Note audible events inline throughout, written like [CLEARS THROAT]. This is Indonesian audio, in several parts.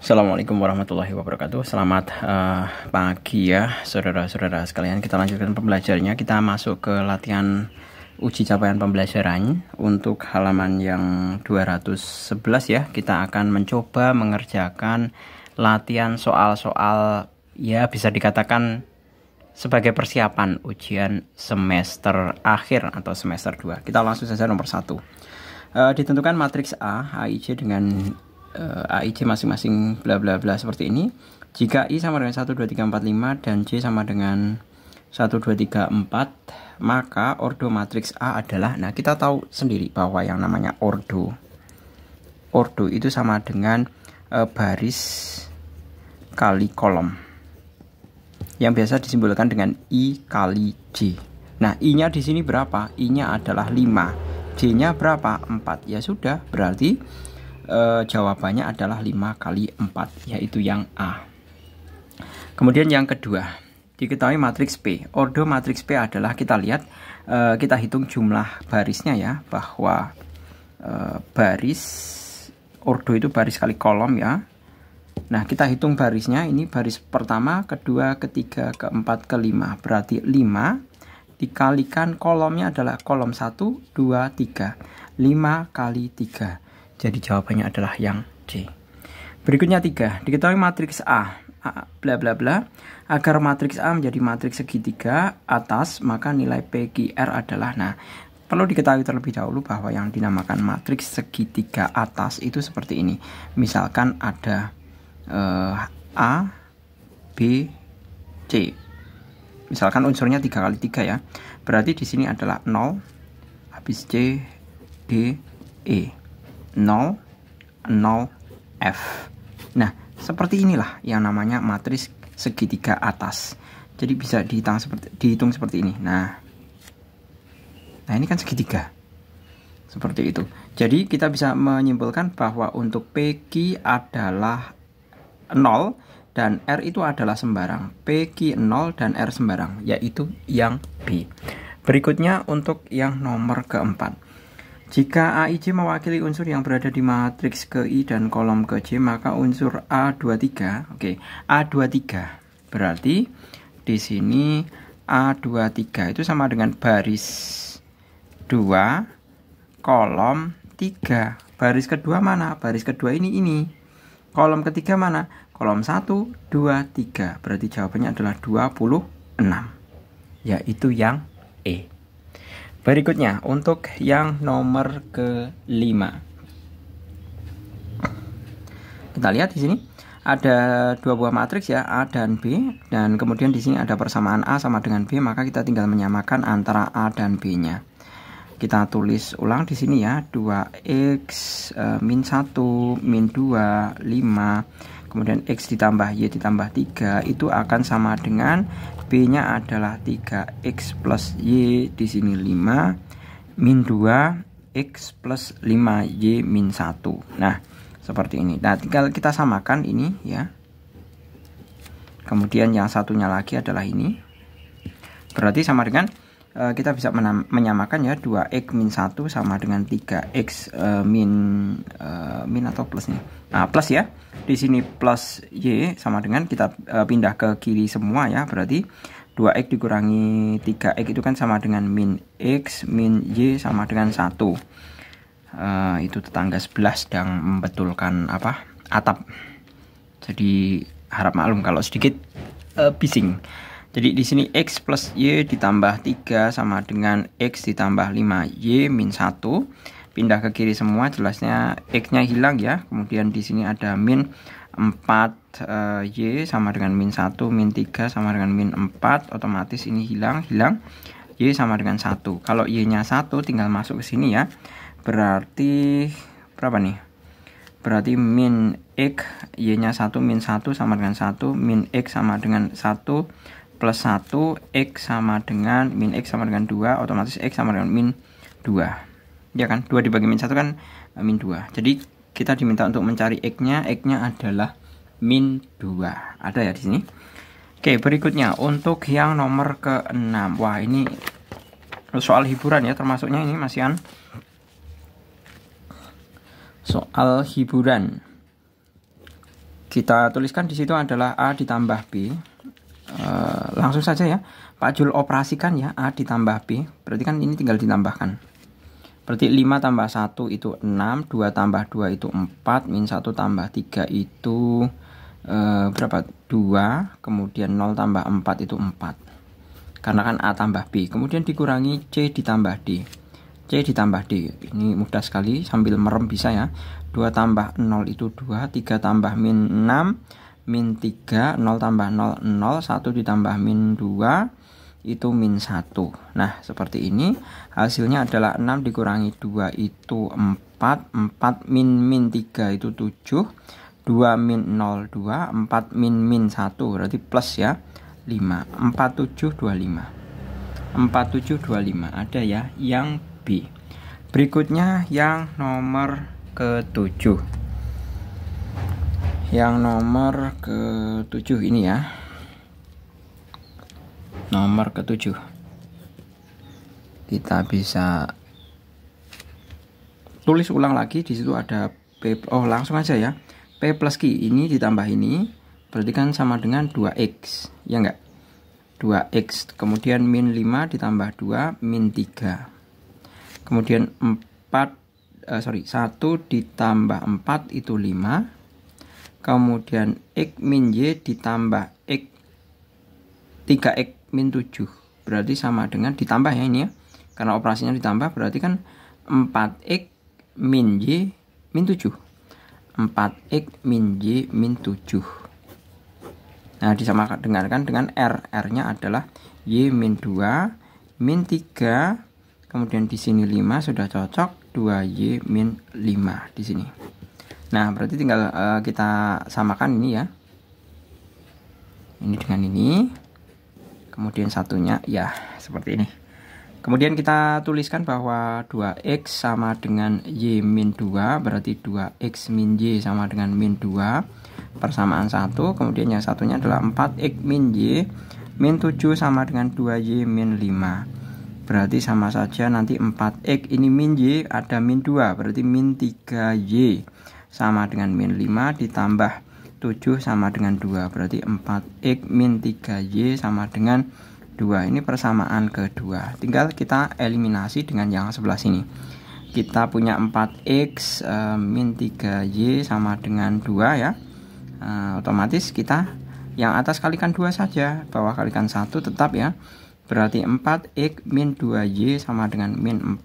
Assalamualaikum warahmatullahi wabarakatuh. Selamat uh, pagi ya, saudara-saudara sekalian. Kita lanjutkan pembelajarannya. Kita masuk ke latihan uji capaian pembelajaran untuk halaman yang 211 ya. Kita akan mencoba mengerjakan latihan soal-soal ya bisa dikatakan sebagai persiapan ujian semester akhir atau semester 2. Kita langsung saja nomor 1. Uh, eh, ditentukan matriks A, Aij dengan uh, eh, AIC masing-masing bla bla bla seperti ini. Jika I sama dengan 1, 2, 3, 4, 5 dan J sama dengan 1, 2, 3, 4 maka ordo matriks A adalah nah kita tahu sendiri bahwa yang namanya ordo ordo itu sama dengan uh, baris kali kolom yang biasa disimbolkan dengan I kali J nah I nya di sini berapa? I nya adalah 5 J nya berapa? 4 ya sudah berarti e, jawabannya adalah 5 kali 4 yaitu yang A. Kemudian yang kedua, diketahui matriks P. Ordo matriks P adalah kita lihat e, kita hitung jumlah barisnya ya bahwa e, baris ordo itu baris kali kolom ya. Nah, kita hitung barisnya. Ini baris pertama, kedua, ketiga, keempat, kelima. Berarti 5 dikalikan kolomnya adalah kolom 1, 2, 3. 5 kali 3. Jadi jawabannya adalah yang C. Berikutnya tiga, diketahui matriks A, A bla bla bla, agar matriks A menjadi matriks segitiga atas, maka nilai PQR adalah nah Perlu diketahui terlebih dahulu bahwa yang dinamakan matriks segitiga atas itu seperti ini. Misalkan ada uh, A, B, C. Misalkan unsurnya 3 kali 3 ya. Berarti di sini adalah 0, habis C, D, E. 0, 0, F. Nah, seperti inilah yang namanya matriks segitiga atas. Jadi bisa dihitung seperti, dihitung seperti ini. Nah, nah ini kan segitiga. Seperti itu. Jadi kita bisa menyimpulkan bahwa untuk PQ adalah 0 dan R itu adalah sembarang. PQ 0 dan R sembarang, yaitu yang B. Berikutnya untuk yang nomor keempat. Jika AIJ mewakili unsur yang berada di matriks ke I dan kolom ke J, maka unsur A23, oke, okay, A23 berarti di sini A23 itu sama dengan baris 2 kolom 3. Baris kedua mana? Baris kedua ini ini. Kolom ketiga mana? Kolom 1, 2, 3. Berarti jawabannya adalah 26. Yaitu yang E. Berikutnya untuk yang nomor kelima. Kita lihat di sini ada dua buah matriks ya A dan B dan kemudian di sini ada persamaan A sama dengan B maka kita tinggal menyamakan antara A dan B-nya. Kita tulis ulang di sini ya 2x e, eh, min 1 min 2 5 kemudian X ditambah Y ditambah 3 itu akan sama dengan B nya adalah 3x plus Y di sini 5 min 2 x plus 5 Y min 1 nah seperti ini nah tinggal kita samakan ini ya kemudian yang satunya lagi adalah ini berarti sama dengan e, kita bisa menyamakan ya 2x min 1 sama dengan 3x e, eh, min e, min atau plus nih nah, plus ya di sini plus Y sama dengan kita uh, pindah ke kiri semua ya berarti 2x dikurangi 3x itu kan sama dengan min x min y sama dengan 1 uh, eh, itu tetangga 11 yang membetulkan apa atap jadi harap maklum kalau sedikit uh, bising jadi di sini x plus y ditambah 3 sama dengan x ditambah 5y min 1 pindah ke kiri semua jelasnya x-nya hilang ya kemudian di sini ada min 4 eh, y sama dengan min 1 min 3 sama dengan min 4 otomatis ini hilang hilang y sama dengan 1 kalau y nya 1 tinggal masuk ke sini ya berarti berapa nih berarti min x y nya 1 min 1 sama dengan 1 min x sama dengan 1 plus 1 x sama dengan min x sama dengan 2 otomatis x sama dengan min 2 ya kan dua dibagi min satu kan eh, min dua jadi kita diminta untuk mencari x nya x nya adalah min dua ada ya di sini Oke berikutnya untuk yang nomor ke-6 Wah ini soal hiburan ya termasuknya ini an soal hiburan kita tuliskan di situ adalah A ditambah B e, langsung saja ya Pak Jul operasikan ya A ditambah B berarti kan ini tinggal ditambahkan Berarti 5 tambah 1 itu 6, 2 tambah 2 itu 4, min 1 tambah 3 itu e, berapa? 2, kemudian 0 tambah 4 itu 4. Karena kan A tambah B, kemudian dikurangi C ditambah D. C ditambah D, ini mudah sekali sambil merem bisa ya. 2 tambah 0 itu 2, 3 tambah min 6, min 3, 0 tambah 0, 0, 1 ditambah min 2, itu min 1 Nah seperti ini hasilnya adalah 6 dikurangi 2 itu 4 4 min min 3 itu 7 2 min 0 2 4 min min 1 berarti plus ya 5 4 7 25 4 7 25 ada ya yang B berikutnya yang nomor ke-7 yang nomor ke-7 ini ya nomor ketujuh kita bisa tulis ulang lagi di situ ada p oh langsung aja ya p plus q ini ditambah ini berarti kan sama dengan 2x ya enggak 2x kemudian min 5 ditambah 2 min 3 kemudian 4 uh, eh, sorry 1 ditambah 4 itu 5 kemudian x min y ditambah x 3x min 7 berarti sama dengan ditambah ya ini ya karena operasinya ditambah berarti kan 4x min y min 7 4x min y min 7 nah disamakan dengarkan dengan r r nya adalah y min 2 min 3 kemudian di sini 5 sudah cocok 2y min 5 di sini nah berarti tinggal uh, kita samakan ini ya ini dengan ini kemudian satunya ya seperti ini kemudian kita tuliskan bahwa 2x sama dengan y min 2 berarti 2x min y sama dengan min 2 persamaan 1 kemudian yang satunya adalah 4x min y min 7 sama dengan 2y min 5 berarti sama saja nanti 4x ini min y ada min 2 berarti min 3y sama dengan min 5 ditambah 7 sama dengan 2 berarti 4x min 3y sama dengan 2 ini persamaan kedua tinggal kita eliminasi dengan yang sebelah sini kita punya 4x e, eh, min 3y sama dengan 2 ya e, otomatis kita yang atas kalikan 2 saja bawah kalikan 1 tetap ya berarti 4x min 2y sama dengan min 4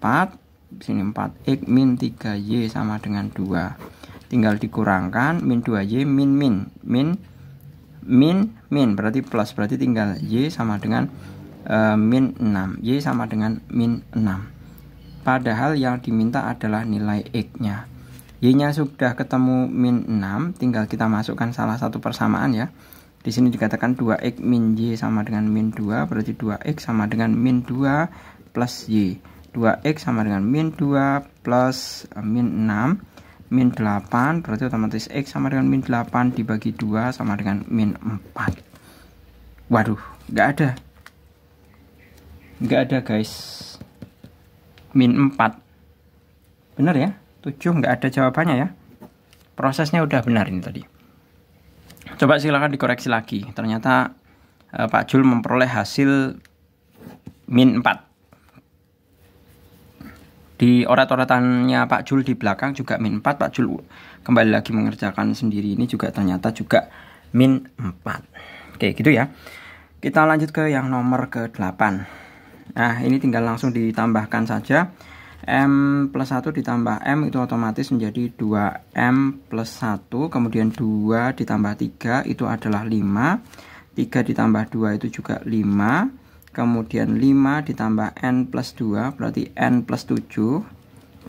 sini 4x min 3y sama dengan 2 tinggal dikurangkan min 2y min min min min min berarti plus berarti tinggal y sama dengan uh, min 6 y sama dengan min 6 padahal yang diminta adalah nilai x nya y nya sudah ketemu min 6 tinggal kita masukkan salah satu persamaan ya di sini dikatakan 2x min y sama dengan min 2 berarti 2x sama dengan min 2 plus y 2x sama dengan min 2 plus min 6 min 8 berarti otomatis X sama dengan min 8 dibagi 2 sama dengan min 4 waduh nggak ada nggak ada guys min 4 benar ya 7 nggak ada jawabannya ya prosesnya udah benar ini tadi coba silahkan dikoreksi lagi ternyata eh, Pak Jul memperoleh hasil min 4 di orat-oratannya Pak Jul di belakang juga min 4, Pak Jul kembali lagi mengerjakan sendiri ini juga ternyata juga min 4. Oke, gitu ya. Kita lanjut ke yang nomor ke-8. Nah, ini tinggal langsung ditambahkan saja. M plus 1 ditambah M itu otomatis menjadi 2M plus 1 Kemudian 2 ditambah 3 itu adalah 5 3 ditambah 2 itu juga 5 kemudian 5 ditambah n plus 2 berarti n plus 7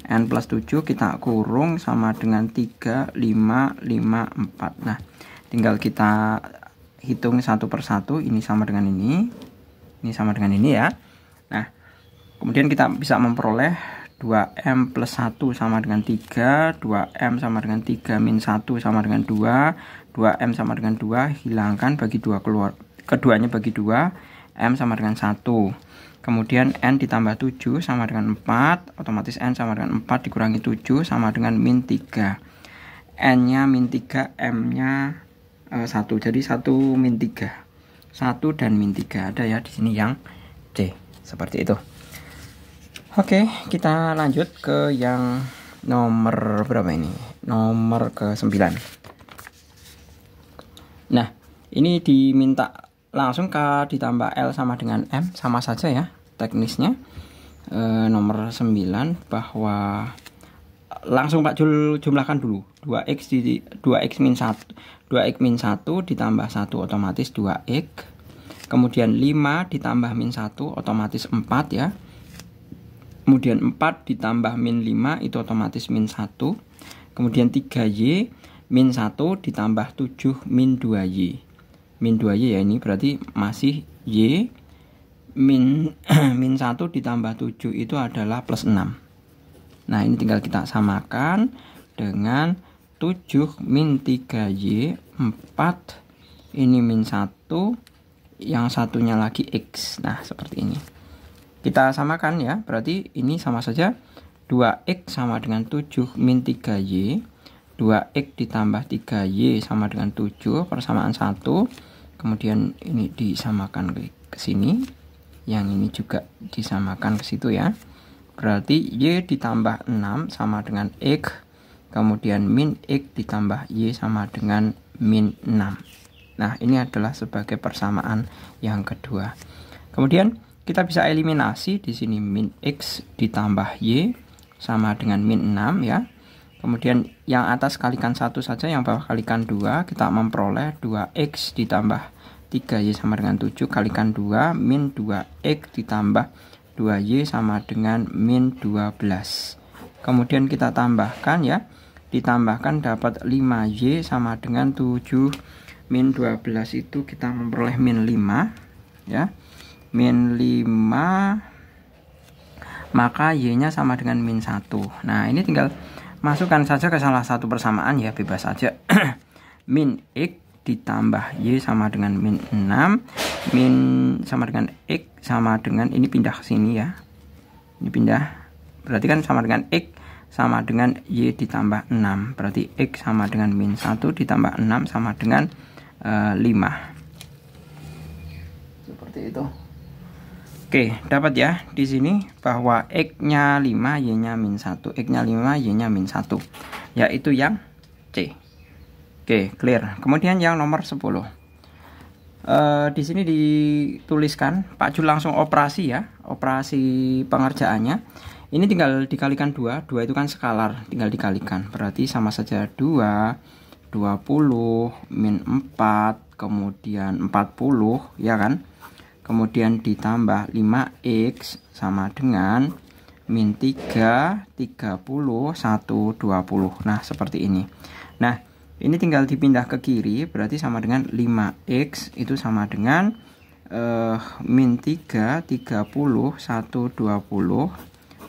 n plus 7 kita kurung sama dengan 3, 5, 5, 4 nah tinggal kita hitung satu persatu ini sama dengan ini ini sama dengan ini ya nah kemudian kita bisa memperoleh 2M plus 1 sama dengan 3 2M sama dengan 3 min 1 sama dengan 2 2M sama dengan 2 hilangkan bagi 2 keluar keduanya bagi 2 M sama dengan 1 Kemudian N ditambah 7 sama dengan 4 Otomatis N sama dengan 4 dikurangi 7 sama dengan min 3 N-nya min 3, M-nya e, eh, 1 Jadi 1 min 3 1 dan min 3 ada ya di sini yang C seperti itu Oke kita lanjut ke yang nomor berapa ini nomor ke 9 Nah ini diminta langsung ke ditambah L sama dengan M sama saja ya teknisnya e, nomor 9 bahwa langsung Pak Jul jumlahkan dulu 2x di 2x min 1 2x min 1 ditambah 1 otomatis 2x kemudian 5 ditambah min 1 otomatis 4 ya kemudian 4 ditambah min 5 itu otomatis min 1 kemudian 3y min 1 ditambah 7 min 2y min 2y ya ini berarti masih y min [CLEARS THROAT] min 1 ditambah 7 itu adalah plus 6 nah ini tinggal kita samakan dengan 7 min 3y 4 ini min 1 yang satunya lagi x nah seperti ini kita samakan ya berarti ini sama saja 2x sama dengan 7 min 3y 2x ditambah 3y sama dengan 7 persamaan 1 kemudian ini disamakan ke, ke sini yang ini juga disamakan ke situ ya berarti y ditambah 6 sama dengan x kemudian min x ditambah y sama dengan min 6 nah ini adalah sebagai persamaan yang kedua kemudian kita bisa eliminasi di sini min x ditambah y sama dengan min 6 ya Kemudian yang atas kalikan satu saja, yang bawah kalikan dua kita memperoleh 2x ditambah 3y sama dengan 7 kalikan 2 min 2x ditambah 2y sama dengan min 12. Kemudian kita tambahkan ya, ditambahkan dapat 5y sama dengan 7 min 12 itu kita memperoleh min 5 ya. Min 5 maka y-nya sama dengan min 1. Nah, ini tinggal Masukkan saja ke salah satu persamaan ya, bebas saja. [CLEARS THROAT] min x ditambah y sama dengan min 6, min sama dengan x sama dengan ini pindah ke sini ya. Ini pindah. Berarti kan sama dengan x sama dengan y ditambah 6. Berarti x sama dengan min 1 ditambah 6 sama dengan e, eh, 5. Seperti itu. Oke, dapat ya di sini bahwa X-nya 5, Y-nya min 1. X-nya 5, Y-nya min 1. Yaitu yang C. Oke, clear. Kemudian yang nomor 10. E, eh, di sini dituliskan, Pak Jul langsung operasi ya, operasi pengerjaannya. Ini tinggal dikalikan 2, 2 itu kan skalar, tinggal dikalikan. Berarti sama saja 2, 20, min 4, kemudian 40, ya kan? kemudian ditambah 5x sama dengan min 3 30 1 20 nah seperti ini nah ini tinggal dipindah ke kiri berarti sama dengan 5x itu sama dengan eh, min 3 30 1 20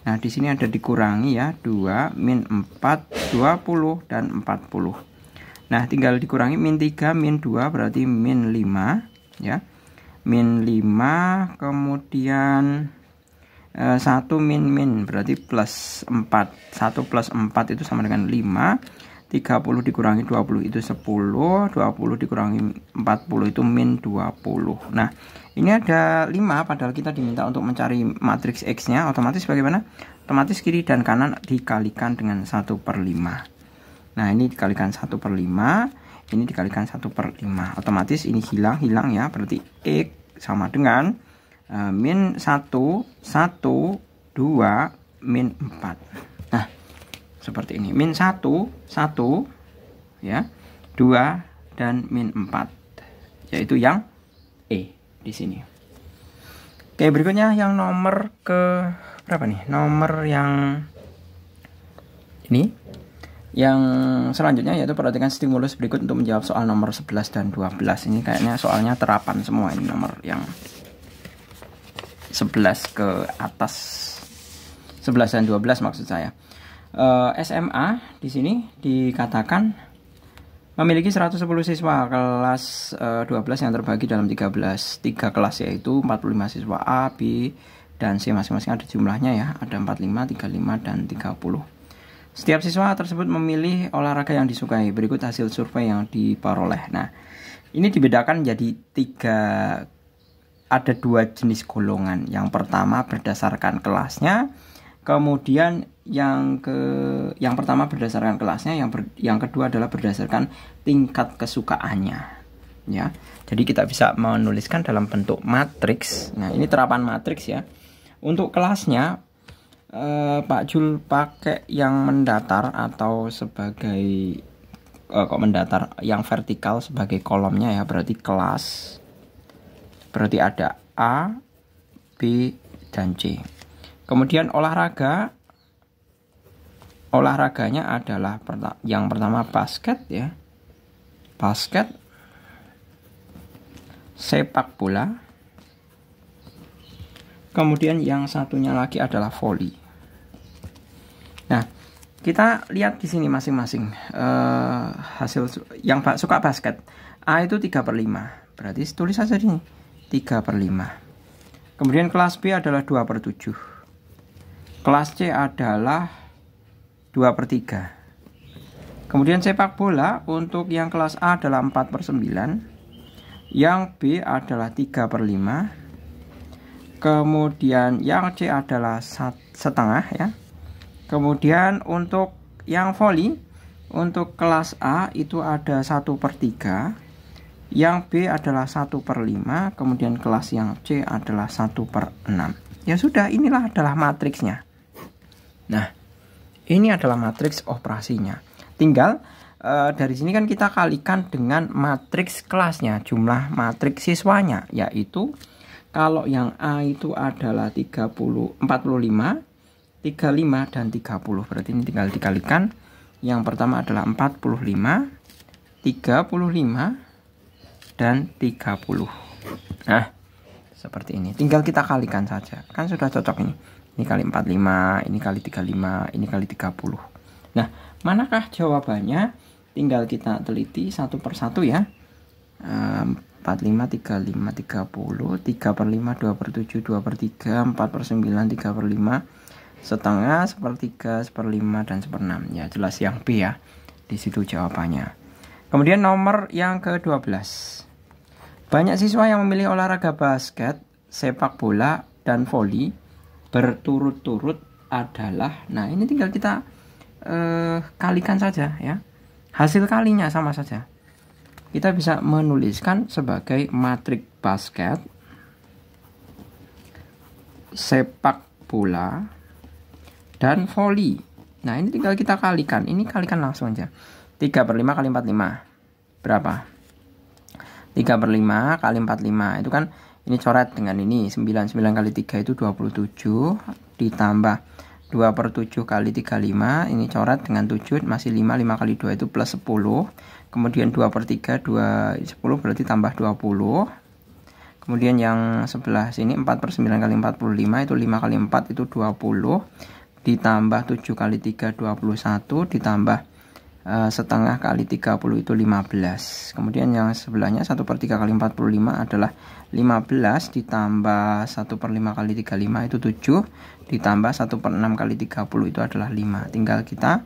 nah di sini ada dikurangi ya 2 min 4 20 dan 40 nah tinggal dikurangi min 3 min 2 berarti min 5 ya min 5 kemudian eh, 1 min min berarti plus 4 1 plus 4 itu sama dengan 5 30 dikurangi 20 itu 10 20 dikurangi 40 itu min 20 nah ini ada 5 padahal kita diminta untuk mencari matriks X nya otomatis bagaimana otomatis kiri dan kanan dikalikan dengan 1 per 5 nah ini dikalikan 1 per 5 ini dikalikan 1 per 5 otomatis ini hilang hilang ya berarti X sama dengan uh, min 1 1 2 min 4 nah seperti ini min 1 1 ya 2 dan min 4 yaitu yang E di sini Oke berikutnya yang nomor ke berapa nih nomor yang ini yang selanjutnya yaitu perhatikan stimulus berikut untuk menjawab soal nomor 11 dan 12 ini kayaknya soalnya terapan semua ini nomor yang 11 ke atas 11 dan 12 maksud saya e, eh, SMA di sini dikatakan memiliki 110 siswa kelas e, eh, 12 yang terbagi dalam 13 3 kelas yaitu 45 siswa A, B, dan C masing-masing ada jumlahnya ya ada 45, 35, dan 30 setiap siswa tersebut memilih olahraga yang disukai. Berikut hasil survei yang diperoleh. Nah, ini dibedakan jadi tiga ada dua jenis golongan. Yang pertama berdasarkan kelasnya, kemudian yang ke yang pertama berdasarkan kelasnya, yang ber, yang kedua adalah berdasarkan tingkat kesukaannya. Ya. Jadi kita bisa menuliskan dalam bentuk matriks. Nah, ini terapan matriks ya. Untuk kelasnya Eh, Pak Jul pakai yang mendatar atau sebagai uh, kok mendatar yang vertikal sebagai kolomnya ya berarti kelas berarti ada A B dan C kemudian olahraga olahraganya adalah yang pertama basket ya basket sepak bola kemudian yang satunya lagi adalah voli. nah kita lihat di sini masing-masing uh, hasil yang suka basket A itu 3 per 5 berarti tulis saja di sini 3 per 5 kemudian kelas B adalah 2 per 7 kelas C adalah 2 per 3 kemudian sepak bola untuk yang kelas A adalah 4 per 9 yang B adalah 3 per 5 kemudian yang C adalah setengah ya kemudian untuk yang voli untuk kelas A itu ada 1 per 3 yang B adalah 1 per 5 kemudian kelas yang C adalah 1 per 6 ya sudah inilah adalah matriksnya nah ini adalah matriks operasinya tinggal e, dari sini kan kita kalikan dengan matriks kelasnya jumlah matriks siswanya yaitu kalau yang A itu adalah 30, 45, 35 dan 30. Berarti ini tinggal dikalikan. Yang pertama adalah 45, 35 dan 30. Nah, seperti ini. Tinggal kita kalikan saja. Kan sudah cocok ini. Ini kali 45, ini kali 35, ini kali 30. Nah, manakah jawabannya? Tinggal kita teliti satu persatu ya. 45 35 30 3 per 5 2 per 7 2 per 3 4 per 9 3 per 5 setengah 1 1 per 3, per 5, dan 1 per 6 ya jelas yang B ya di situ jawabannya kemudian nomor yang ke-12 banyak siswa yang memilih olahraga basket sepak bola dan voli berturut-turut adalah nah ini tinggal kita eh, kalikan saja ya hasil kalinya sama saja kita bisa menuliskan sebagai matrik basket sepak bola dan voli nah ini tinggal kita kalikan ini kalikan langsung aja 3 per 5 kali 45 berapa 3 per 5 kali 45 itu kan ini coret dengan ini 99 kali 3 itu 27 ditambah 2 per 7 kali 35 ini coret dengan 7 masih 5 5 kali 2 itu plus 10 kemudian 2 per 3 2 10 berarti tambah 20 kemudian yang sebelah sini 4 per 9 kali 45 itu 5 kali 4 itu 20 ditambah 7 kali 3 21 ditambah Eh, setengah kali 30 itu 15 kemudian yang sebelahnya 1 per 3 kali 45 adalah 15 ditambah 1 per 5 kali 35 itu 7 ditambah 1 per 6 kali 30 itu adalah 5 tinggal kita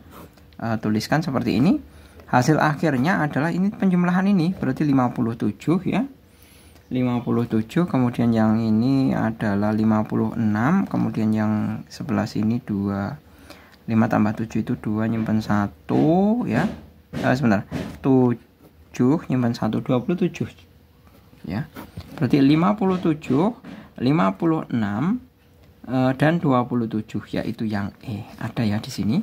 uh, tuliskan seperti ini hasil akhirnya adalah ini penjumlahan ini berarti 57 ya 57 kemudian yang ini adalah 56 kemudian yang sebelah sini 2 5 tambah 7 itu 2 nyimpan 1 ya eh, sebentar 7 nyimpan 1 27 ya berarti 57 56 eh, dan 27 yaitu yang E ada ya di sini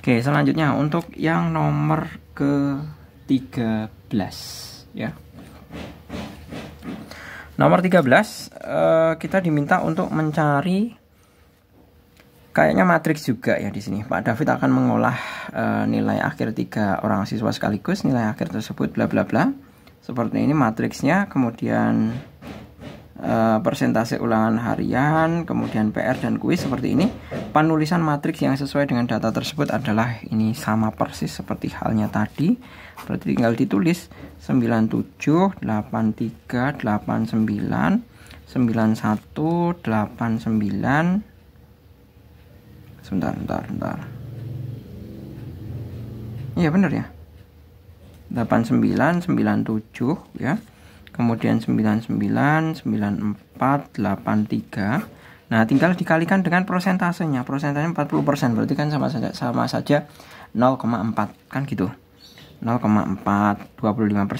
Oke selanjutnya untuk yang nomor ke 13 ya nomor 13 eh, kita diminta untuk mencari Kayaknya matriks juga ya di sini. Pak David akan mengolah e, nilai akhir tiga orang siswa sekaligus nilai akhir tersebut bla bla bla. Seperti ini matriksnya, kemudian e, persentase ulangan harian, kemudian PR dan kuis seperti ini. Penulisan matriks yang sesuai dengan data tersebut adalah ini sama persis seperti halnya tadi. Berarti tinggal ditulis 97 83 89 91 89 sebentar sebentar sebentar iya bener ya 89 97 ya kemudian 99 94 83 nah tinggal dikalikan dengan persentasenya persentasenya 40% berarti kan sama saja sama saja 0,4 kan gitu 0,4 25% 0,25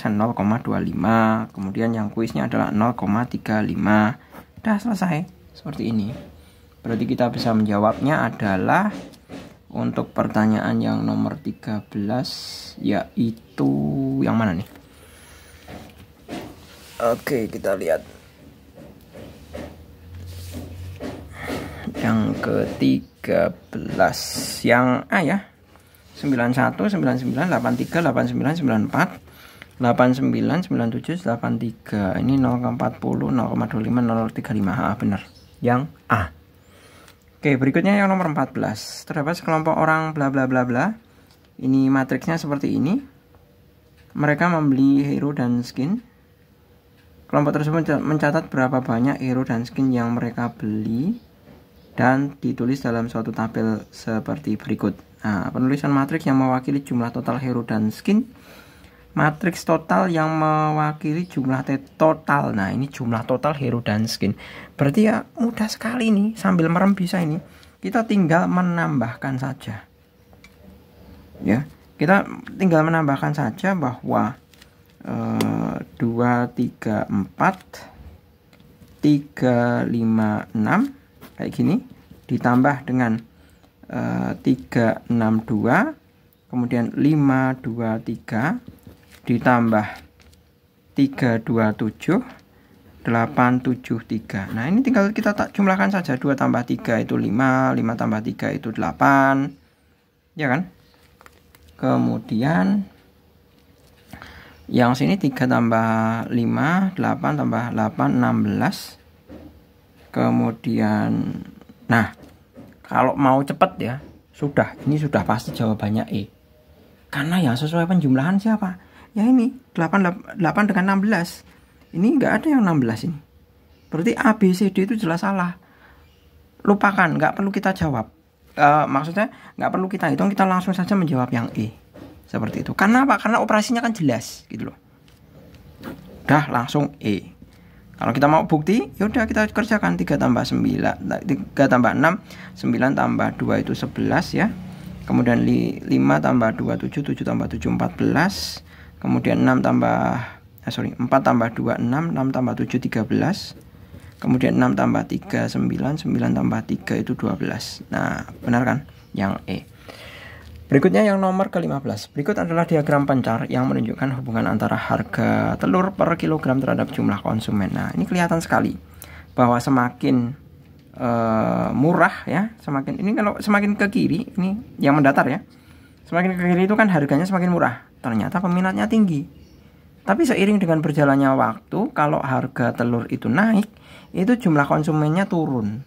kemudian yang kuisnya adalah 0,35 sudah selesai seperti ini Berarti kita bisa menjawabnya adalah untuk pertanyaan yang nomor 13 yaitu yang mana nih? Oke, kita lihat. Yang ke-13 yang A ah ya. 91 99 83 89 94 89 97 83. Ini 0,40 0,25 0,35. Ah, benar. Yang A. Oke, berikutnya yang nomor 14. Terdapat sekelompok orang bla bla bla bla. Ini matriksnya seperti ini. Mereka membeli hero dan skin. Kelompok tersebut mencatat berapa banyak hero dan skin yang mereka beli dan ditulis dalam suatu tabel seperti berikut. Nah, penulisan matriks yang mewakili jumlah total hero dan skin matriks total yang mewakili jumlah total. Nah, ini jumlah total hero dan skin. Berarti ya mudah sekali nih sambil merem bisa ini. Kita tinggal menambahkan saja. Ya, kita tinggal menambahkan saja bahwa eh, dua tiga empat tiga lima enam kayak gini ditambah dengan eh, tiga enam dua kemudian lima dua tiga ditambah 327 873 nah ini tinggal kita tak jumlahkan saja 2 tambah 3 itu 5 5 tambah 3 itu 8 ya kan kemudian yang sini 3 tambah 5 8 tambah 8 16 kemudian nah kalau mau cepat ya sudah ini sudah pasti jawabannya E karena yang sesuai penjumlahan siapa ya ini 8 8 dengan 16 ini nggak ada yang 16 ini berarti A B C D itu jelas salah lupakan nggak perlu kita jawab e, maksudnya nggak perlu kita hitung kita langsung saja menjawab yang E seperti itu karena apa karena operasinya kan jelas gitu loh udah langsung E kalau kita mau bukti, yaudah kita kerjakan 3 tambah 9, 3 nah, tambah 6, 9 tambah 2 itu 11 ya. Kemudian 5 tambah 2, 7, 7 tambah 7, 14 kemudian 6 tambah eh, sorry 4 tambah 2 6 6 tambah 7 13 kemudian 6 tambah 3 9 9 tambah 3 itu 12 nah benar kan yang E Berikutnya yang nomor ke-15. Berikut adalah diagram pencar yang menunjukkan hubungan antara harga telur per kilogram terhadap jumlah konsumen. Nah, ini kelihatan sekali bahwa semakin uh, murah ya, semakin ini kalau semakin ke kiri ini yang mendatar ya. Semakin ke kiri itu kan harganya semakin murah. Ternyata peminatnya tinggi. Tapi seiring dengan berjalannya waktu, kalau harga telur itu naik, itu jumlah konsumennya turun.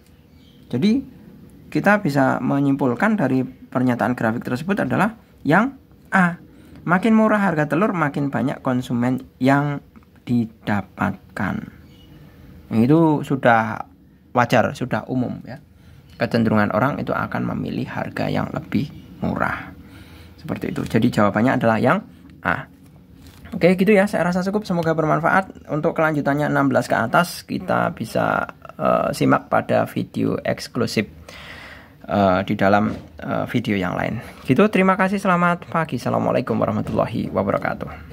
Jadi kita bisa menyimpulkan dari pernyataan grafik tersebut adalah yang A. Makin murah harga telur, makin banyak konsumen yang didapatkan. Itu sudah wajar, sudah umum ya. Kecenderungan orang itu akan memilih harga yang lebih murah. Seperti itu. Jadi jawabannya adalah yang A. Oke, gitu ya. Saya rasa cukup. Semoga bermanfaat. Untuk kelanjutannya 16 ke atas, kita bisa uh, simak pada video eksklusif uh, di dalam uh, video yang lain. Gitu. Terima kasih. Selamat pagi. Assalamualaikum warahmatullahi wabarakatuh.